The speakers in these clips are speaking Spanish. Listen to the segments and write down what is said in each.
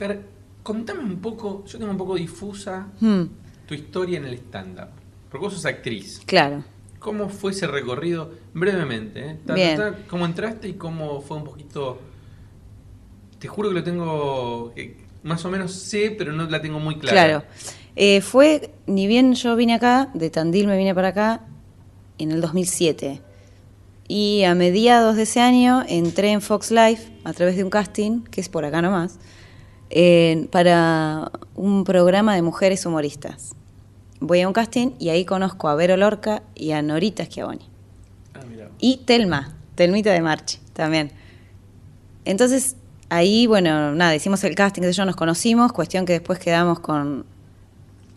Fer, contame un poco, yo tengo un poco difusa hmm. tu historia en el stand-up. Porque vos sos actriz. Claro. ¿Cómo fue ese recorrido? Brevemente, ¿eh? ¿Cómo entraste y cómo fue un poquito... Te juro que lo tengo, eh, más o menos sé, pero no la tengo muy clara. Claro. Eh, fue, ni bien yo vine acá, de Tandil me vine para acá en el 2007. Y a mediados de ese año entré en Fox Life a través de un casting, que es por acá nomás, para un programa de mujeres humoristas. Voy a un casting y ahí conozco a Vero Lorca y a Norita Schiavoni. Ah, y Telma, Telmita de Marchi también. Entonces, ahí, bueno, nada, hicimos el casting, yo, nos conocimos, cuestión que después quedamos con,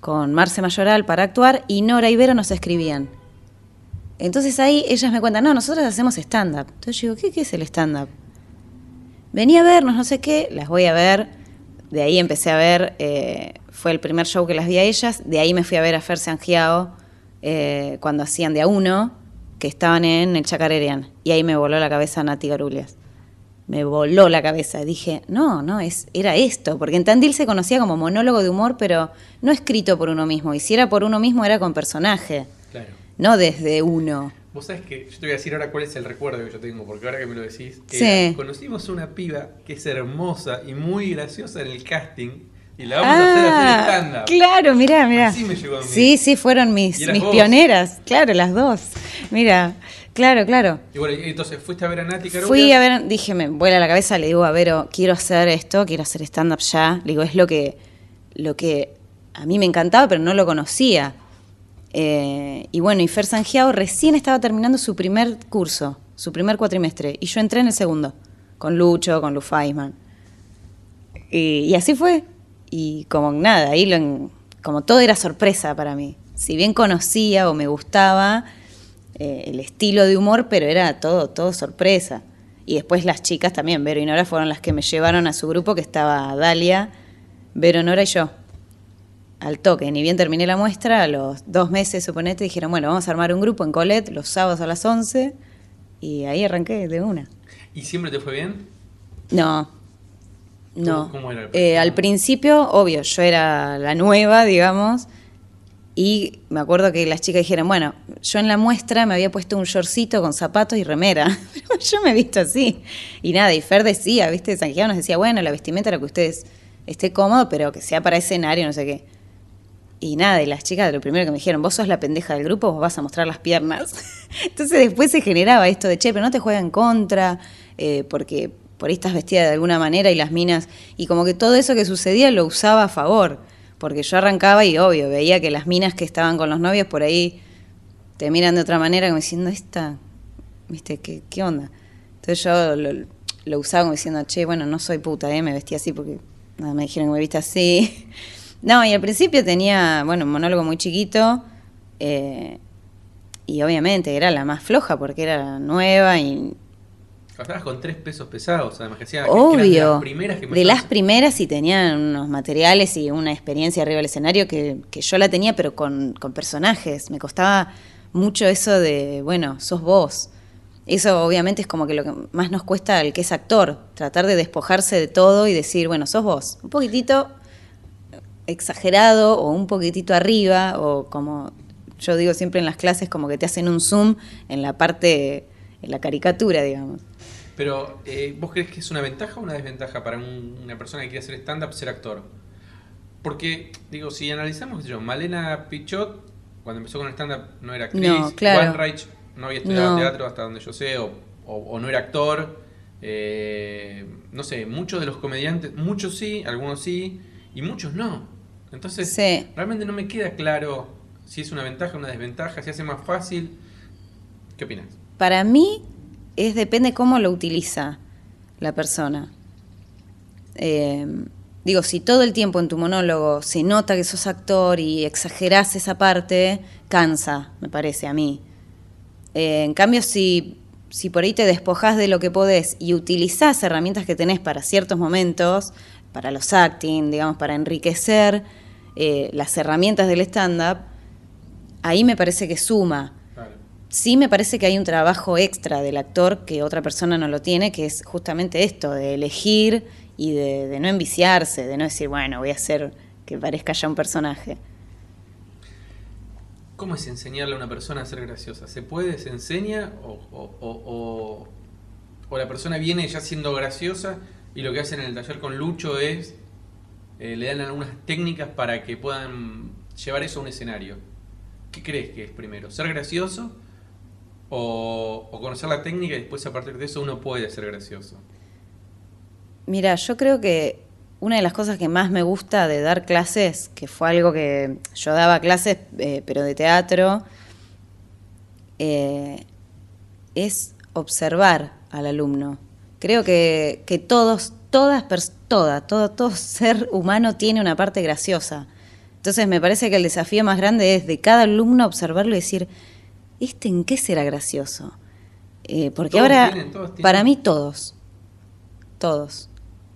con Marce Mayoral para actuar y Nora y Vero nos escribían. Entonces ahí ellas me cuentan, no, nosotros hacemos stand-up. Entonces yo digo, ¿qué, qué es el stand-up? Vení a vernos, no sé qué, las voy a ver de ahí empecé a ver, eh, fue el primer show que las vi a ellas. De ahí me fui a ver a Fer Sangiao eh, cuando hacían de a uno, que estaban en el Chacarerian. Y ahí me voló la cabeza Nati Garulias. Me voló la cabeza. Dije, no, no, es, era esto. Porque en Tandil se conocía como monólogo de humor, pero no escrito por uno mismo. Y si era por uno mismo, era con personaje. Claro. No desde uno. Vos sabés que yo te voy a decir ahora cuál es el recuerdo que yo tengo, porque ahora que me lo decís, que sí. conocimos una piba que es hermosa y muy graciosa en el casting. Y la vamos a hacer hacer ah, up Claro, mirá, mirá. Sí, sí, fueron mis, mis pioneras. Claro, las dos. Mira, claro, claro. Y bueno, entonces, ¿fuiste a ver a Nati Carulla? Fui a ver, dije, me vuela la cabeza, le digo a Vero, oh, quiero hacer esto, quiero hacer stand-up ya. Le digo, es lo que, lo que a mí me encantaba, pero no lo conocía. Eh, y bueno, y Fer Sangiao recién estaba terminando su primer curso, su primer cuatrimestre, y yo entré en el segundo, con Lucho, con Lu Y, así fue. Y como nada, ahí lo como todo era sorpresa para mí. Si bien conocía o me gustaba eh, el estilo de humor, pero era todo, todo sorpresa. Y después las chicas también, Vero y Nora, fueron las que me llevaron a su grupo, que estaba Dalia, Vero, Nora y yo al toque, ni bien terminé la muestra, a los dos meses, suponete, dijeron, bueno, vamos a armar un grupo en Colette los sábados a las 11 y ahí arranqué de una. ¿Y siempre te fue bien? No. No. ¿Cómo, era el eh, al principio, obvio, yo era la nueva, digamos, y me acuerdo que las chicas dijeron, bueno, yo en la muestra me había puesto un shortcito con zapatos y remera. yo me he visto así. Y nada, y Fer decía, viste, Santiago nos decía, bueno, la vestimenta era que ustedes esté cómodo, pero que sea para escenario, no sé qué. Y nada, y las chicas lo primero que me dijeron, vos sos la pendeja del grupo, vos vas a mostrar las piernas. Entonces después se generaba esto de, che, pero no te juegan contra, eh, porque por ahí estás vestida de alguna manera y las minas, y como que todo eso que sucedía lo usaba a favor, porque yo arrancaba y obvio, veía que las minas que estaban con los novios por ahí te miran de otra manera, como diciendo, esta, viste, ¿qué, qué onda? Entonces yo lo, usaba como diciendo, che, bueno, no soy puta, eh, me vestí así porque nada, me dijeron que me viste así. No, y al principio tenía, bueno, un monólogo muy chiquito. Eh, y obviamente era la más floja porque era nueva y. Estabas con tres pesos pesados, además que hacía Obvio. de las primeras que De las primeras y tenían unos materiales y una experiencia arriba del escenario que, yo la tenía, pero con, con, personajes. Me costaba mucho eso de, bueno, sos vos. Eso obviamente es como que lo que más nos cuesta al que es actor, tratar de despojarse de todo y decir, bueno, sos vos. Un poquitito, exagerado o un poquitito arriba, o como yo digo siempre en las clases, como que te hacen un zoom en la parte, en la caricatura, digamos. Pero, eh, ¿vos crees que es una ventaja o una desventaja para una persona que quiere hacer stand-up ser actor? Porque, digo, si analizamos, yo, Malena Pichot, cuando empezó con el stand-up, no era actriz. No, no había estudiado teatro hasta donde yo sé, o, no era actor. Eh, no sé, muchos de los comediantes, muchos sí, algunos sí, y muchos no. Entonces, realmente no me queda claro si es una ventaja o una desventaja, si hace más fácil. ¿Qué opinas? Para mí, es depende cómo lo utiliza la persona. Em, digo, si todo el tiempo en tu monólogo se nota que sos actor y exagerás esa parte, cansa, me parece a mí. Eh, en cambio, si, si por ahí te despojas de lo que podés y utilizás herramientas que tenés para ciertos momentos, para los acting, digamos, para enriquecer eh, las herramientas del stand-up, ahí me parece que suma. Sí me parece que hay un trabajo extra del actor que otra persona no lo tiene, que es justamente esto, de elegir y de, no enviciarse, de no decir, bueno, voy a hacer que parezca ya un personaje. ¿Cómo es enseñarle a una persona a ser graciosa? ¿Se puede, se enseña o, o, la persona viene ya siendo graciosa y lo que hacen en el taller con Lucho es eh, le dan algunas técnicas para que puedan llevar eso a un escenario. ¿Qué crees que es primero? ¿Ser gracioso o, conocer la técnica y después a partir de eso uno puede ser gracioso? Mira, yo creo que una de las cosas que más me gusta de dar clases, que fue algo que yo daba clases, eh, pero de teatro, eh, es observar al alumno. Creo que, que todos todas, toda, todo, todo ser humano tiene una parte graciosa. Entonces me parece que el desafío más grande es de cada alumno observarlo y decir, ¿este en qué será gracioso? Eh, porque ahora, para mí todos, todos,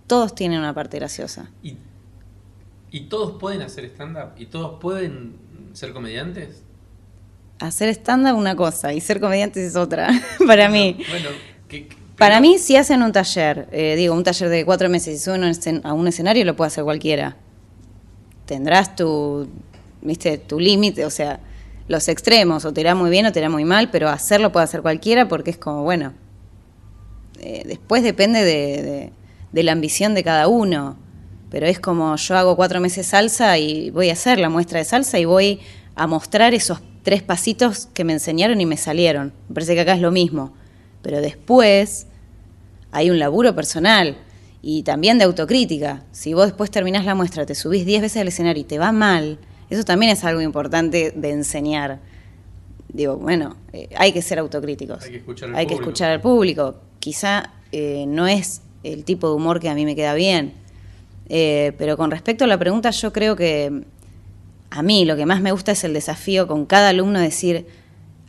todos tienen una parte graciosa. ¿Y, todos pueden hacer stand-up? ¿Y todos pueden ser comediantes? Hacer stand-up una cosa y ser comediantes es otra, para mí. Bueno, ¿qué, que... Para mí, si hacen un taller, eh, digo, un taller de cuatro meses y suben a un escenario, lo puede hacer cualquiera. Tendrás tu, viste, tu límite, o sea, los extremos, o te irá muy bien o te irá muy mal, pero hacerlo puede hacer cualquiera porque es como, bueno, eh, después depende de, de, la ambición de cada uno, pero es como yo hago cuatro meses salsa y voy a hacer la muestra de salsa y voy a mostrar esos tres pasitos que me enseñaron y me salieron. Me parece que acá es lo mismo, pero después hay un laburo personal y también de autocrítica. Si vos después terminás la muestra, te subís 10 veces al escenario y te va mal, eso también es algo importante de enseñar. Digo, bueno, eh, hay que ser autocríticos. Hay que escuchar al, público. Quizá eh, no es el tipo de humor que a mí me queda bien. Eh, pero con respecto a la pregunta, yo creo que a mí lo que más me gusta es el desafío con cada alumno decir,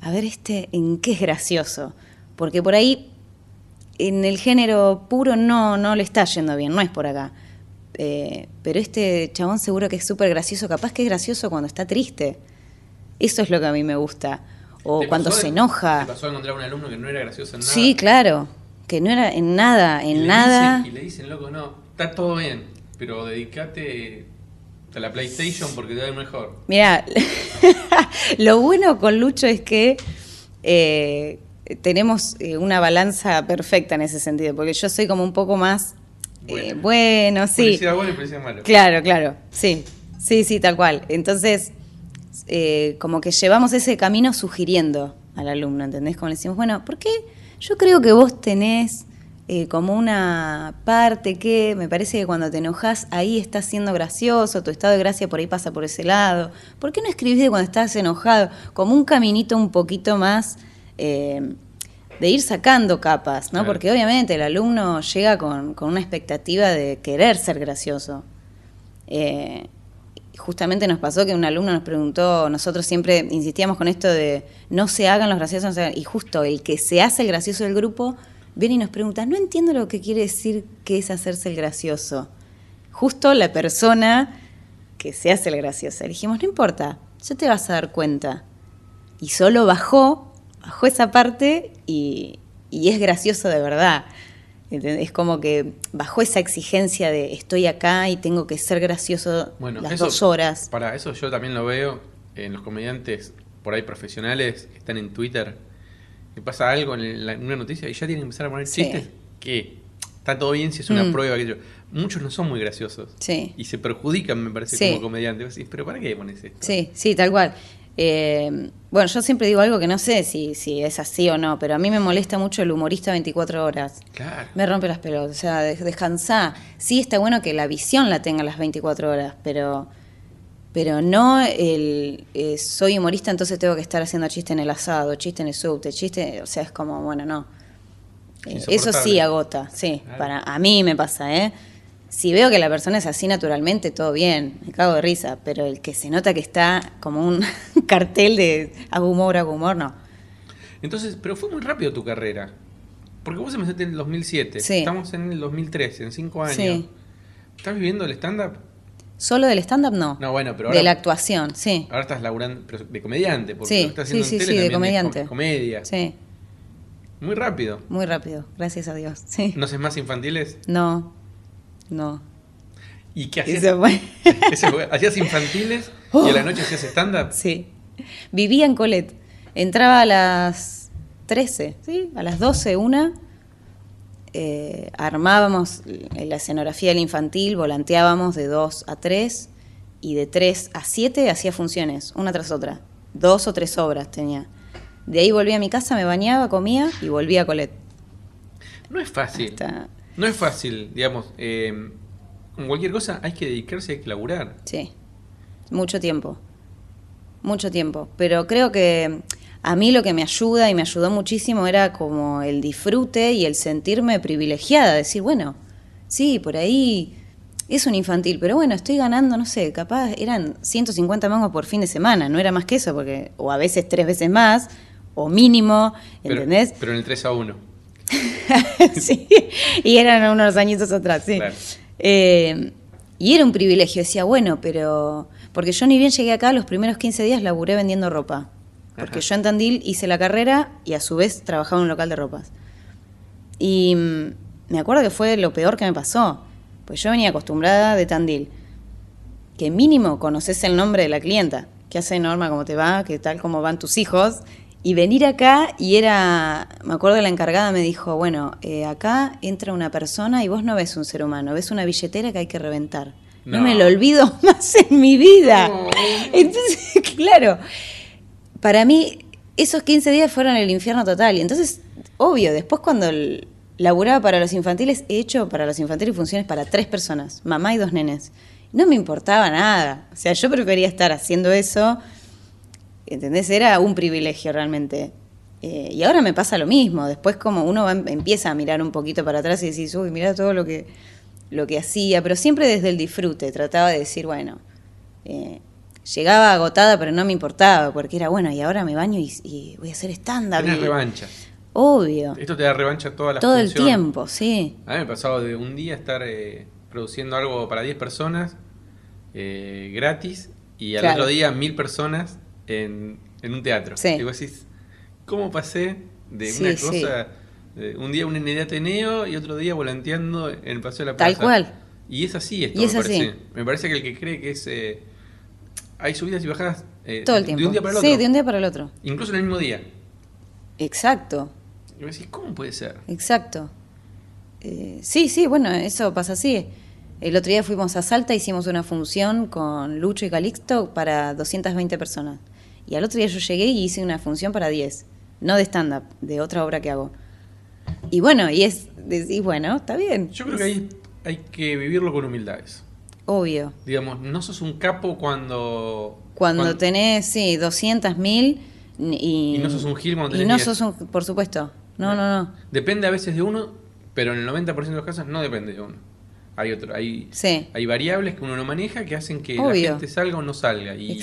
a ver, este, ¿en qué es gracioso? Porque por ahí en el género puro no, no le está yendo bien, no es por acá. Eh, pero este chabón seguro que es súper gracioso, capaz que es gracioso cuando está triste. Eso es lo que a mí me gusta. O cuando se enoja. Te pasó a encontrar un alumno que no era gracioso en nada. Sí, claro. Que no era en nada, en nada. y le dicen, loco, no, está todo bien, pero dedícate a la PlayStation porque te el mejor. Mira, lo bueno con Lucho es que eh, tenemos eh, una balanza perfecta en ese sentido, porque yo soy como un poco más eh, bueno, sí. y malo. Claro, claro, sí, sí, sí, tal cual. Entonces, eh, como que llevamos ese camino sugiriendo al alumno, ¿entendés? Como le decimos, bueno, ¿por qué? Yo creo que vos tenés como una parte que me parece que cuando te enojas ahí estás siendo gracioso, tu estado de gracia por ahí pasa por ese lado. ¿Por qué no escribís de cuando estás enojado? Como un caminito un poquito más eh, de ir sacando capas, ¿no? Porque obviamente el alumno llega con, una expectativa de querer ser gracioso. Eh, justamente nos pasó que un alumno nos preguntó, nosotros siempre insistíamos con esto de no se hagan los graciosos, y justo el que se hace el gracioso del grupo viene y nos pregunta, no entiendo lo que quiere decir que es hacerse el gracioso. Justo la persona que se hace el gracioso. Le dijimos, no importa, ya te vas a dar cuenta. Y solo bajó bajó esa parte y, es gracioso de verdad. Es como que bajó esa exigencia de estoy acá y tengo que ser gracioso las dos horas. Para eso yo también lo veo en los comediantes por ahí profesionales que están en Twitter. Que pasa algo en, una noticia y ya tienen que empezar a poner sí. chistes que está todo bien si es una mm. prueba. Que yo, muchos no son muy graciosos. Sí. Y se perjudican, me parece, como comediantes. Pero ¿para qué pones esto? Sí, sí, tal cual. Eh, bueno, yo siempre digo algo que no sé si, es así o no, pero a mí me molesta mucho el humorista 24 horas. Claro. Me rompe las pelotas. O sea, descansá. Sí, está bueno que la visión la tenga las 24 horas, pero, pero no el eh, soy humorista, entonces tengo que estar haciendo chiste en el asado, chiste en el subte, chiste. O sea, es como, bueno, no. Eh, eso sí agota, sí. Para, a mí me pasa, ¿eh? si veo que la persona es así naturalmente, todo bien, me cago de risa, pero el que se nota que está como un cartel de hago humor, humor, no. Entonces, pero fue muy rápido tu carrera, porque vos empezaste en el 2007, estamos en el 2013, en cinco años. ¿Estás viviendo el stand-up? Solo del stand-up no. No, bueno, pero De la actuación, sí. Ahora estás laburando de comediante, porque estás haciendo de comediante. comedia. Sí. Muy rápido. Muy rápido, gracias a Dios. Sí. ¿No haces más infantiles? No. No. ¿Y qué hacías? ¿Hacías infantiles y a la oh. noche hacías estándar? Sí. Vivía en Colette. Entraba a las 13, ¿sí? A las 12, una. Eh, armábamos la escenografía del infantil, volanteábamos de 2 a 3 y de 3 a 7 hacía funciones, una tras otra. Dos o tres obras tenía. De ahí volvía a mi casa, me bañaba, comía y volvía a Colette. No es fácil. Hasta... No es fácil, digamos. Eh, cualquier cosa hay que dedicarse, hay que laburar. Sí, mucho tiempo. Mucho tiempo. Pero creo que a mí lo que me ayuda y me ayudó muchísimo era como el disfrute y el sentirme privilegiada. Decir, bueno, sí, por ahí es un infantil, pero bueno, estoy ganando, no sé, capaz eran 150 mangos por fin de semana, no era más que eso, porque o a veces tres veces más, o mínimo, ¿entendés? Pero, pero en el 3 a 1. y eran unos añitos atrás, sí. Eh, y era un privilegio, decía, bueno, pero... Porque yo ni bien llegué acá, los primeros 15 días laburé vendiendo ropa. Porque yo en Tandil hice la carrera y a su vez trabajaba en un local de ropas. Y mm, me acuerdo que fue lo peor que me pasó. Pues yo venía acostumbrada de Tandil. Que mínimo conoces el nombre de la clienta. que hace Norma? ¿Cómo te va? que tal? ¿Cómo van tus hijos? Y venir acá y era, me acuerdo la encargada me dijo, bueno, eh, acá entra una persona y vos no ves un ser humano, ves una billetera que hay que reventar. No, me lo olvido más en mi vida. Entonces, claro, para mí esos 15 días fueron el infierno total. Y entonces, obvio, después cuando laburaba para los infantiles, he hecho para los infantiles funciones para tres personas, mamá y dos nenes. No me importaba nada. O sea, yo prefería estar haciendo eso ¿entendés? Era un privilegio realmente. Eh, y ahora me pasa lo mismo. Después como uno empieza a mirar un poquito para atrás y decís, uy, Mira todo lo que, lo que hacía, pero siempre desde el disfrute. Trataba de decir, bueno, eh, llegaba agotada, pero no me importaba, porque era, bueno, y ahora me baño y, voy a hacer estándar. up revancha. Obvio. Esto te da revancha todas las Todo el tiempo, sí. A mí me ha pasado de un día estar eh, produciendo algo para 10 personas gratis y al otro día mil personas en, un teatro. Y vos decís, ¿cómo pasé de una cosa, un día en el Ateneo y otro día volanteando en el Paseo de la Plaza? Tal cual. Y es así esto, y es me así. parece. Me parece que el que cree que es... Eh, hay subidas y bajadas eh, todo el tiempo. De un día para el otro. Sí, de un día para el otro. Incluso en el mismo día. Exacto. Y vos decís, ¿cómo puede ser? Exacto. Eh, sí, sí, bueno, eso pasa así. El otro día fuimos a Salta, hicimos una función con Lucho y Calixto para 220 personas. Y al otro día yo llegué y hice una función para 10, no de stand-up, de otra obra que hago. Y bueno, y es, bueno, está bien. Yo creo que ahí hay que vivirlo con humildades. Obvio. Digamos, no sos un capo cuando... Cuando, tenés, sí, 200 mil y... Y no sos un gil cuando tenés Y no sos un... Por supuesto. No, no, no, no. Depende a veces de uno, pero en el 90% de los casos no depende de uno hay otro, hay, variables que uno no maneja que hacen que la gente salga o no salga. Y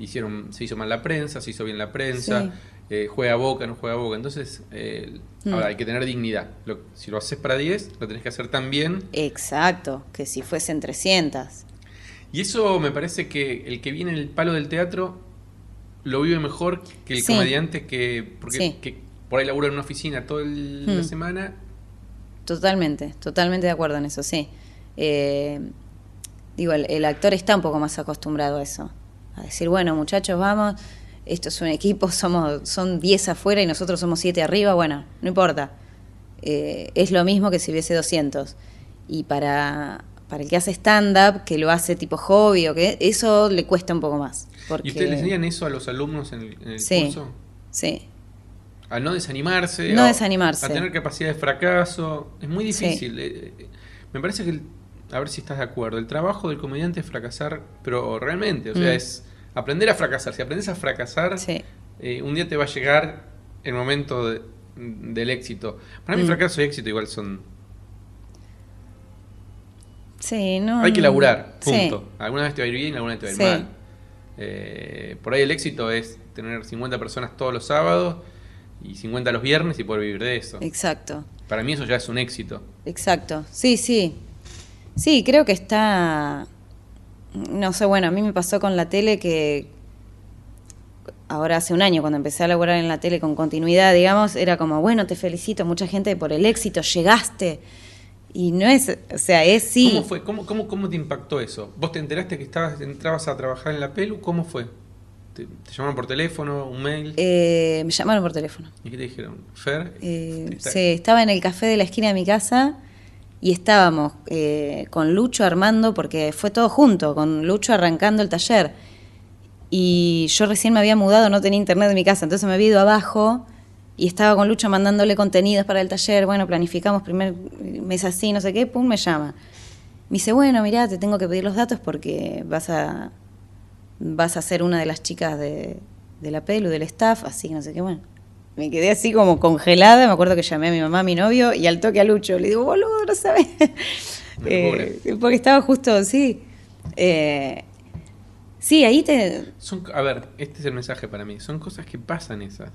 Hicieron, se hizo mal la prensa, se hizo bien la prensa, eh, juega boca, no juega boca. Entonces, eh, mm. hay que tener dignidad. si lo haces para 10, lo tenés que hacer tan bien. Exacto, que si fuesen 300. Y eso me parece que el que viene en el palo del teatro lo vive mejor que el comediante que, porque, por ahí labura en una oficina toda hmm. la semana. Totalmente, totalmente de acuerdo en eso, sí eh, digo, el, actor está un poco más acostumbrado a eso, a decir, bueno, muchachos, vamos, esto es un equipo, somos, son 10 afuera y nosotros somos 7 arriba, bueno, no importa, eh, es lo mismo que si hubiese 200. Y para, para el que hace stand-up, que lo hace tipo hobby o que eso le cuesta un poco más. Porque... ¿Y ustedes le enseñan eso a los alumnos en el, curso? Sí. A no desanimarse. No a, desanimarse. A tener capacidad de fracaso. Es muy difícil. Eh, eh, me parece que el a ver si estás de acuerdo. El trabajo del comediante es fracasar, pero realmente, o sea, mm. es aprender a fracasar. Si aprendes a fracasar, eh, un día te va a llegar el momento del éxito. Para mí, mm. fracaso y éxito igual son. Sí, no. Hay que laburar, punto. Alguna vez te va a ir bien, alguna vez te va a ir mal. Eh, por ahí el éxito es tener 50 personas todos los sábados y 50 los viernes y poder vivir de eso. Exacto. Para mí eso ya es un éxito. Exacto. Sí, sí. Sí, creo que está, no sé, bueno, a mí me pasó con la tele que ahora hace un año cuando empecé a laborar en la tele con continuidad, digamos, era como, bueno, te felicito, mucha gente por el éxito, llegaste. Y no es, o sea, es sí. ¿Cómo fue? ¿Cómo, te impactó eso? ¿Vos te enteraste que estabas, entrabas a trabajar en la pelu? ¿Cómo fue? ¿Te, llamaron por teléfono, un mail? Eh, me llamaron por teléfono. ¿Y qué te dijeron? ¿Fer? Eh, sí, estaba en el café de la esquina de mi casa y estábamos eh, con Lucho armando, porque fue todo junto, con Lucho arrancando el taller. Y yo recién me había mudado, no tenía internet en mi casa, entonces me había ido abajo y estaba con Lucho mandándole contenidos para el taller. Bueno, planificamos primer mes así, no sé qué, pum, me llama. Me dice, bueno, mirá, te tengo que pedir los datos porque vas a, vas a ser una de las chicas de, de la pelu, del staff, así, no sé qué, bueno. Me quedé así como congelada. Me acuerdo que llamé a mi mamá, a mi novio, y al toque a Lucho. Le digo, boludo, no sabes. Eh, porque estaba justo, sí. Eh, sí, ahí te. Son, a ver, este es el mensaje para mí. Son cosas que pasan esas.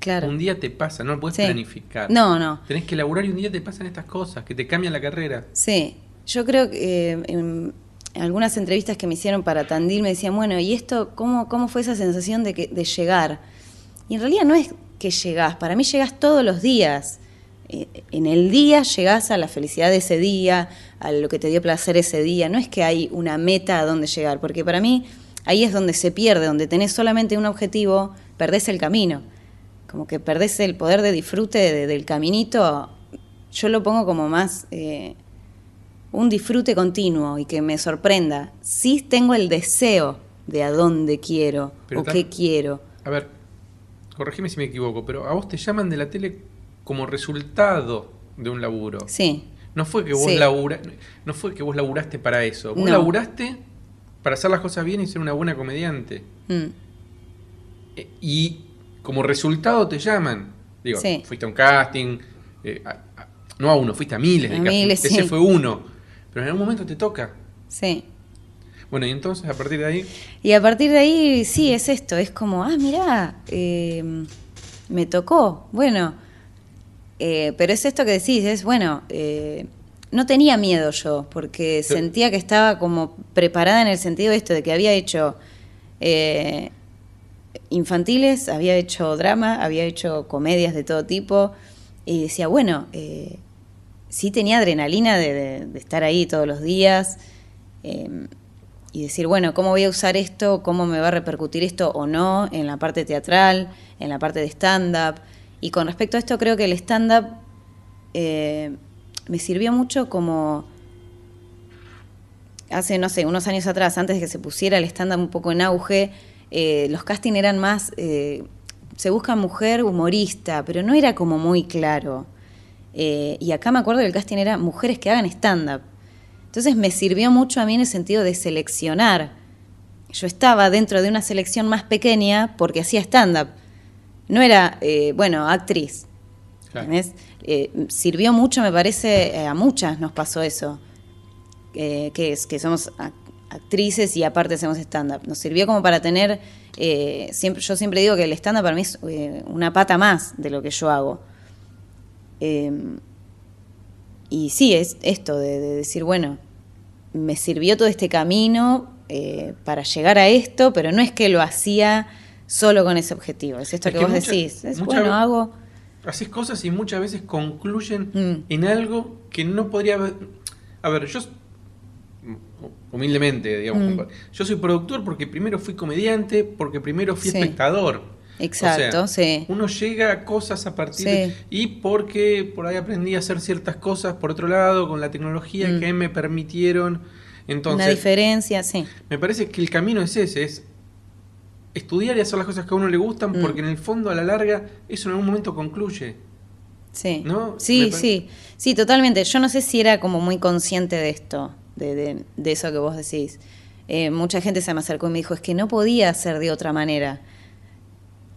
Claro. Un día te pasa, no lo puedes planificar. No, no. Tenés que laburar y un día te pasan estas cosas, que te cambian la carrera. Sí. Yo creo que eh, en algunas entrevistas que me hicieron para Tandil me decían, bueno, ¿y esto cómo, cómo fue esa sensación de, que, de llegar? Y en realidad no es que llegás. Para mí llegás todos los días. Eh, en el día llegás a la felicidad de ese día, a lo que te dio placer ese día. No es que hay una meta a donde llegar, porque para mí ahí es donde se pierde, donde tenés solamente un objetivo, perdés el camino. Como que perdés el poder de disfrute del caminito. Yo lo pongo como más eh, un disfrute continuo y que me sorprenda. si tengo el deseo de a dónde quiero o qué quiero. A ver, corregime si me equivoco, pero a vos te llaman de la tele como resultado de un laburo. Sí. No fue que vos, labura, no fue que vos laburaste para eso. Vos laburaste para hacer las cosas bien y ser una buena comediante. Mm. E, y como resultado te llaman. Digo, fuiste a un casting, eh, no a uno, fuiste a miles de castings. Ese fue uno. Pero en algún momento te toca. Sí. Bueno, y entonces a partir de ahí... Y a partir de ahí, sí, es esto, es como, ah, mirá, eh, me tocó, bueno, eh, pero es esto que decís, es bueno, eh, no tenía miedo yo, porque sentía que estaba como preparada en el sentido de esto, de que había hecho infantiles, había hecho drama, había hecho comedias de todo tipo, y decía, bueno, sí tenía adrenalina de, estar ahí todos los días y decir, bueno, ¿cómo voy a usar esto? ¿Cómo me va a repercutir esto o no en la parte teatral, en la parte de stand-up? Y con respecto a esto, creo que el stand-up eh, me sirvió mucho como hace, no sé, unos años atrás, antes de que se pusiera el stand-up un poco en auge, eh, los casting eran más, eh, se busca mujer humorista, pero no era como muy claro. y acá me acuerdo que el casting era mujeres que hagan stand-up. Entonces me sirvió mucho a mí en el sentido de seleccionar. Yo estaba dentro de una selección más pequeña porque hacía stand-up. No era, eh, bueno, actriz. Eh, sirvió mucho, me parece, eh, a muchas nos pasó eso. que, que somos actrices y aparte hacemos stand-up. Nos sirvió como para tener, siempre, yo siempre digo que el stand-up para mí es una pata más de lo que yo hago. Em, y sí, es esto de, decir, bueno, me sirvió todo este camino eh, para llegar a esto, pero no es que lo hacía solo con ese objetivo, es esto que, vos decís, es bueno, hago... Haces cosas y muchas veces concluyen mm. en algo que no podría haber... A ver, yo humildemente, digamos, mm. yo soy productor porque primero fui comediante, porque primero fui espectador. Exacto, sí. Uno llega a cosas a partir y porque por ahí aprendí a hacer ciertas cosas, por otro lado, con la tecnología mm. que me permitieron. Entonces, Una diferencia, sí. Me parece que el camino es ese, es estudiar y hacer las cosas que a uno le gustan, mm. porque en el fondo, a la larga, eso en algún momento concluye. Sí. ¿No? Sí, sí. Sí, totalmente. Yo no sé si era como muy consciente de esto, de, de, eso que vos decís. Eh, mucha gente se me acercó y me dijo, es que no podía hacer de otra manera.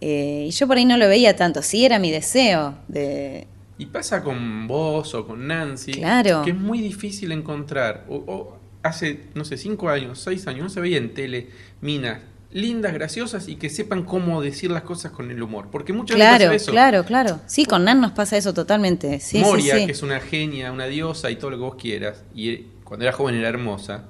Eh, y yo por ahí no lo veía tanto, sí era mi deseo de... Y pasa con vos o con Nancy, que es muy difícil encontrar, o, hace, no sé, cinco años, seis años, no se veía en tele minas lindas, graciosas y que sepan cómo decir las cosas con el humor. Porque muchas claro, veces eso. Claro, claro. Sí, con Nan nos pasa eso totalmente. Moria, que es una genia, una diosa y todo lo que vos quieras, y cuando era joven era hermosa,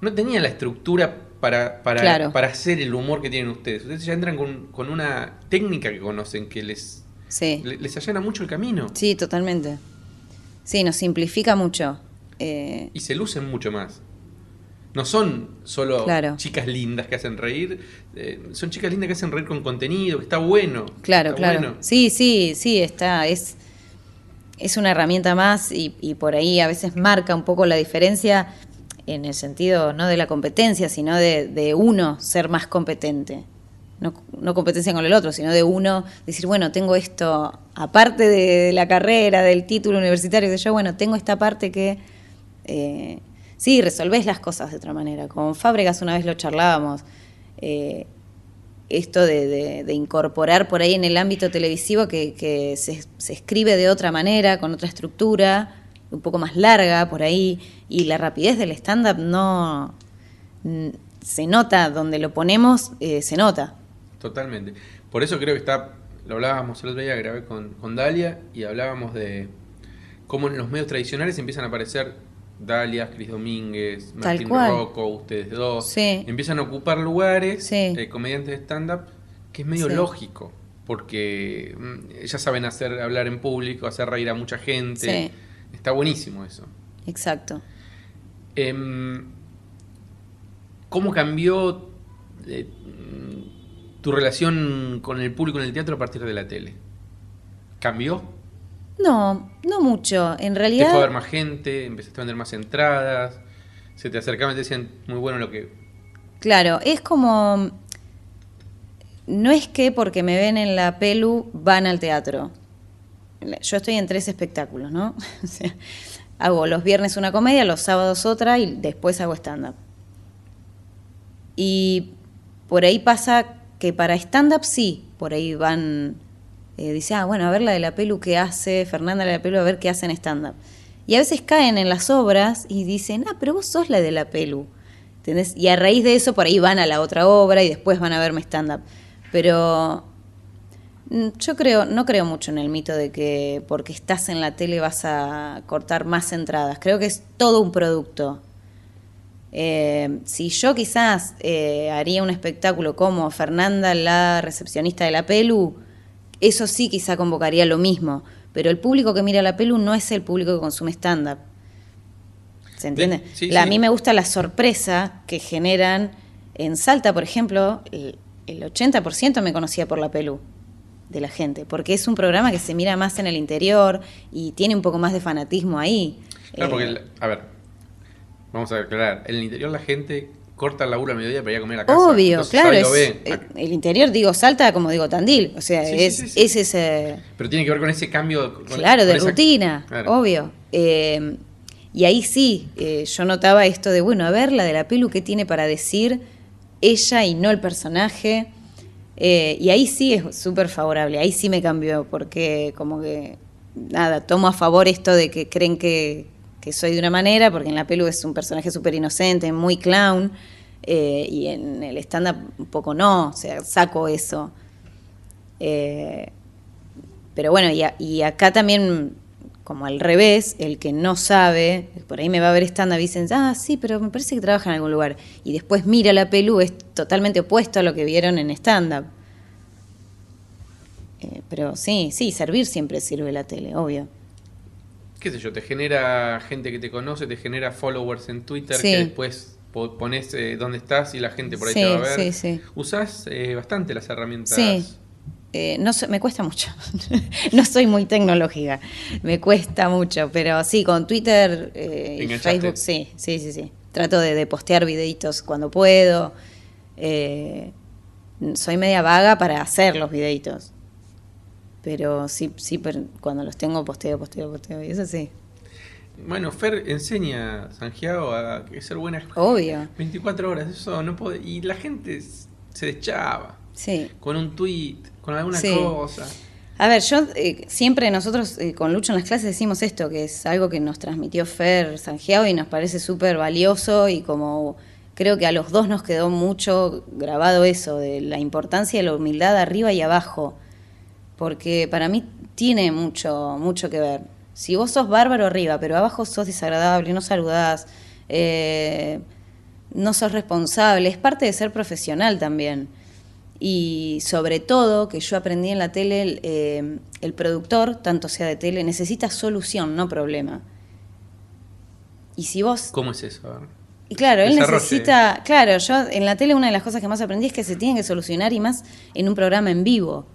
no tenía la estructura para, para, para hacer el humor que tienen ustedes. Ustedes ya entran con, una técnica que conocen que les, les allana mucho el camino. Sí, totalmente. Sí, nos simplifica mucho. Eh, y se lucen mucho más. No son solo chicas lindas que hacen reír, eh, son chicas lindas que hacen reír con contenido, que está bueno. Claro, claro. Sí, sí, sí, está. Es, es una herramienta más y, y por ahí a veces marca un poco la diferencia en el sentido no de la competencia, sino de, uno ser más competente. No, competencia con el otro, sino de uno decir, bueno, tengo esto, aparte de la carrera, del título universitario, que yo, bueno, tengo esta parte que, eh, sí, resolvés las cosas de otra manera. Con Fábregas una vez lo charlábamos, eh, esto de, incorporar por ahí en el ámbito televisivo que, se escribe de otra manera, con otra estructura, un poco más larga por ahí, y la rapidez del stand-up no se nota, donde lo ponemos eh, se nota. Totalmente. Por eso creo que está, lo hablábamos el otro día, grabé con, con Dalia y hablábamos de cómo en los medios tradicionales empiezan a aparecer Dalias, Cris Domínguez, Martín Rocco, ustedes dos, empiezan a ocupar lugares eh, comediantes de stand-up, que es medio lógico, porque ellas mm, saben hacer hablar en público, hacer reír a mucha gente. Está buenísimo eso. Exacto. Em, ¿Cómo cambió eh, tu relación con el público en el teatro a partir de la tele? ¿Cambió? No, no mucho. En realidad. Te ver más gente, empezaste a vender más entradas, se te acercaban y te decían, muy bueno lo que. Claro, es como. No es que porque me ven en la pelu van al teatro yo estoy en tres espectáculos, ¿no? O sea, hago los viernes una comedia, los sábados otra y después hago stand-up. Y por ahí pasa que para stand-up sí, por ahí van, eh, dice, ah, bueno, a ver la de la pelu que hace, Fernanda la de la pelu, a ver qué hacen stand-up. Y a veces caen en las obras y dicen, ah, pero vos sos la de la pelu. Y a raíz de eso por ahí van a la otra obra y después van a verme stand-up. Pero Mm, yo creo, no creo mucho en el mito de que porque estás en la tele vas a cortar más entradas. Creo que es todo un producto. Eh, si yo quizás eh, haría un espectáculo como Fernanda, la recepcionista de la Pelu, eso sí quizá convocaría lo mismo. Pero el público que mira la Pelu no es el público que consume stand-up. ¿Se entiende? A mí me gusta la sorpresa que generan. En Salta, por ejemplo, el 80% me conocía por la Pelu de la gente, porque es un programa que se mira más en el interior y tiene un poco más de fanatismo ahí. Claro, porque, eh, a ver, vamos a aclarar, en el interior la gente corta la laburo a mediodía para ir a comer a casa. Obvio, claro. Es, eh, el interior, digo, salta como digo, Tandil. O sea, es, ese... Pero tiene que ver con ese cambio... claro, de rutina, obvio. Em, y ahí sí, eh, yo notaba esto de, bueno, a ver, la de la pelu, ¿qué tiene para decir ella y no el personaje? Eh, y ahí sí es súper favorable, ahí sí me cambió, porque como que, nada, tomo a favor esto de que creen que, soy de una manera, porque en la pelu es un personaje súper inocente, muy clown, eh, y en el stand-up un poco no, o sea, saco eso. Eh, pero bueno, y acá también como al revés, el que no sabe, por ahí me va a ver stand-up y dicen, ah, sí, pero me parece que trabaja en algún lugar. Y después mira la pelu, es totalmente opuesto a lo que vieron en stand-up. Eh, pero sí, sí, servir siempre sirve la tele, obvio. ¿Qué sé yo? Te genera gente que te conoce, te genera followers en Twitter que después pones eh, dónde estás y la gente por ahí te va a ver. Sí, sí. Usás eh, bastante las herramientas. Sí eh, no me cuesta mucho. no soy muy tecnológica. Me cuesta mucho. Pero sí, con Twitter eh, y Facebook, sí, sí, sí, sí. Trato de, postear videitos cuando puedo. Eh, soy media vaga para hacer los videitos. Pero sí, sí, cuando los tengo posteo, posteo, posteo. Y eso sí. Bueno, Fer enseña a Santiago a ser buena. Obvio. 24 horas, eso no puede. Y la gente se deschaba con un tweet, con alguna cosa. A ver, yo eh, siempre nosotros eh, con Lucho en las clases decimos esto, que es algo que nos transmitió Fer Sanjeao y nos parece súper valioso y como creo que a los dos nos quedó mucho grabado eso, de la importancia de la humildad arriba y abajo, porque para mí tiene mucho, mucho que ver. Si vos sos bárbaro arriba, pero abajo sos desagradable, no saludás, eh, no sos responsable, es parte de ser profesional también y sobre todo que yo aprendí en la tele, eh, el, productor, tanto sea de tele, necesita solución, no problema. Y si vos... ¿Cómo es eso? Y claro, él necesita... Claro, yo en la tele una de las cosas que más aprendí es que se tiene que solucionar y más en un programa en vivo.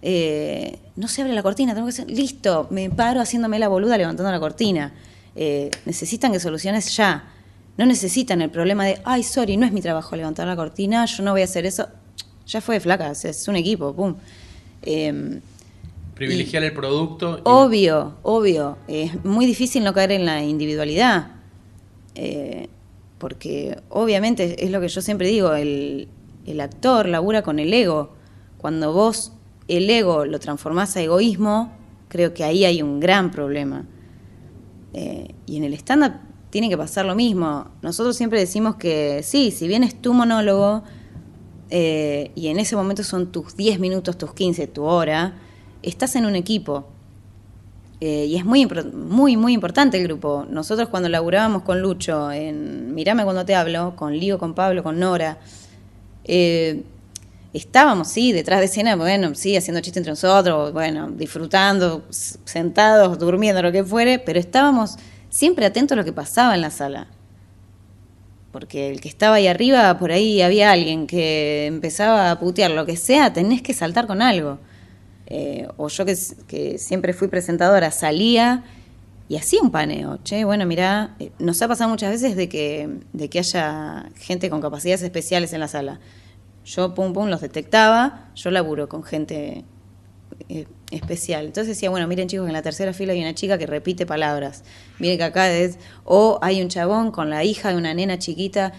Eh, no se abre la cortina, tengo que ser Listo, me paro haciéndome la boluda levantando la cortina. Eh, necesitan que soluciones ya. No necesitan el problema de, ay, sorry, no es mi trabajo levantar la cortina, yo no voy a hacer eso ya fue flaca, es un equipo, pum. Em, Privilegiar el producto. Obvio, obvio. Es muy difícil no caer en la individualidad. Eh, porque obviamente es lo que yo siempre digo, el, actor labura con el ego. Cuando vos el ego lo transformás a egoísmo, creo que ahí hay un gran problema. Eh, y en el stand-up tiene que pasar lo mismo. Nosotros siempre decimos que sí, si bien es tu monólogo, eh, y en ese momento son tus 10 minutos, tus 15, tu hora, estás en un equipo. Eh, y es muy, muy, muy importante el grupo. Nosotros cuando laburábamos con Lucho, en Mirame cuando te hablo, con Lío, con Pablo, con Nora, eh, estábamos, sí, detrás de escena, bueno, sí, haciendo chiste entre nosotros, bueno, disfrutando, sentados, durmiendo, lo que fuere, pero estábamos siempre atentos a lo que pasaba en la sala porque el que estaba ahí arriba, por ahí había alguien que empezaba a putear lo que sea, tenés que saltar con algo. Eh, o yo que, siempre fui presentadora, salía y hacía un paneo. Che, bueno, mirá, eh, nos ha pasado muchas veces de que, de que haya gente con capacidades especiales en la sala. Yo, pum, pum, los detectaba, yo laburo con gente eh, especial. Entonces decía, bueno, miren chicos, que en la tercera fila hay una chica que repite palabras. Miren que acá es, o hay un chabón con la hija de una nena chiquita.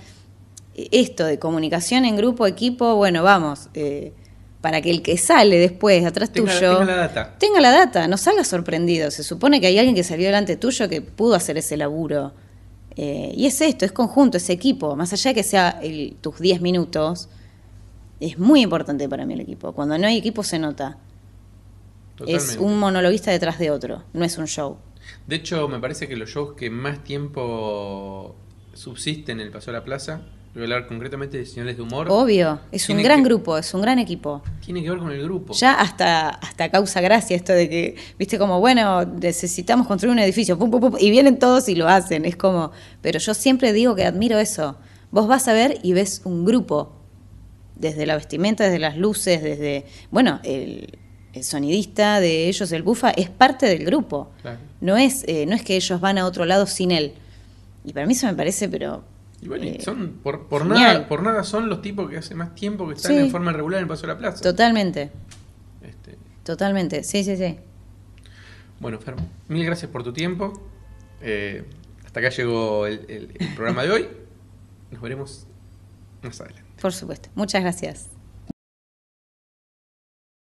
E, esto de comunicación en grupo, equipo, bueno, vamos, eh, para que el que sale después atrás tuyo tenga la data. Tenga la data, no salga sorprendido. Se supone que hay alguien que salió delante tuyo que pudo hacer ese laburo. Eh, y es esto, es conjunto, es equipo. Más allá de que sea tus 10 minutos, es muy importante para mí el equipo. Cuando no hay equipo se nota. Es un monologuista detrás de otro, no es un show. De hecho, me parece que los shows que más tiempo subsisten en el Paso a la Plaza, voy a hablar concretamente de señales de humor. Obvio, es un gran grupo, es un gran equipo. Tiene que ver con el grupo. Ya hasta, hasta causa gracia esto de que, viste, como, bueno, necesitamos construir un edificio, pum, pum, pum, y vienen todos y lo hacen. Es como, pero yo siempre digo que admiro eso. Vos vas a ver y ves un grupo, desde la vestimenta, desde las luces, desde, bueno, el sonidista de ellos, el Bufa, es parte del grupo. No, es, eh, no es que ellos van a otro lado sin él. Y para mí eso me parece, pero y bueno, eh, son, por, nada, por nada son los tipos que hace más tiempo que están en forma regular en el Paso de la Plaza. Totalmente. Este. Totalmente, sí, sí, sí. Bueno, Fermo, mil gracias por tu tiempo. Eh, hasta acá llegó el programa de hoy. Nos veremos más adelante. Por supuesto. Muchas gracias.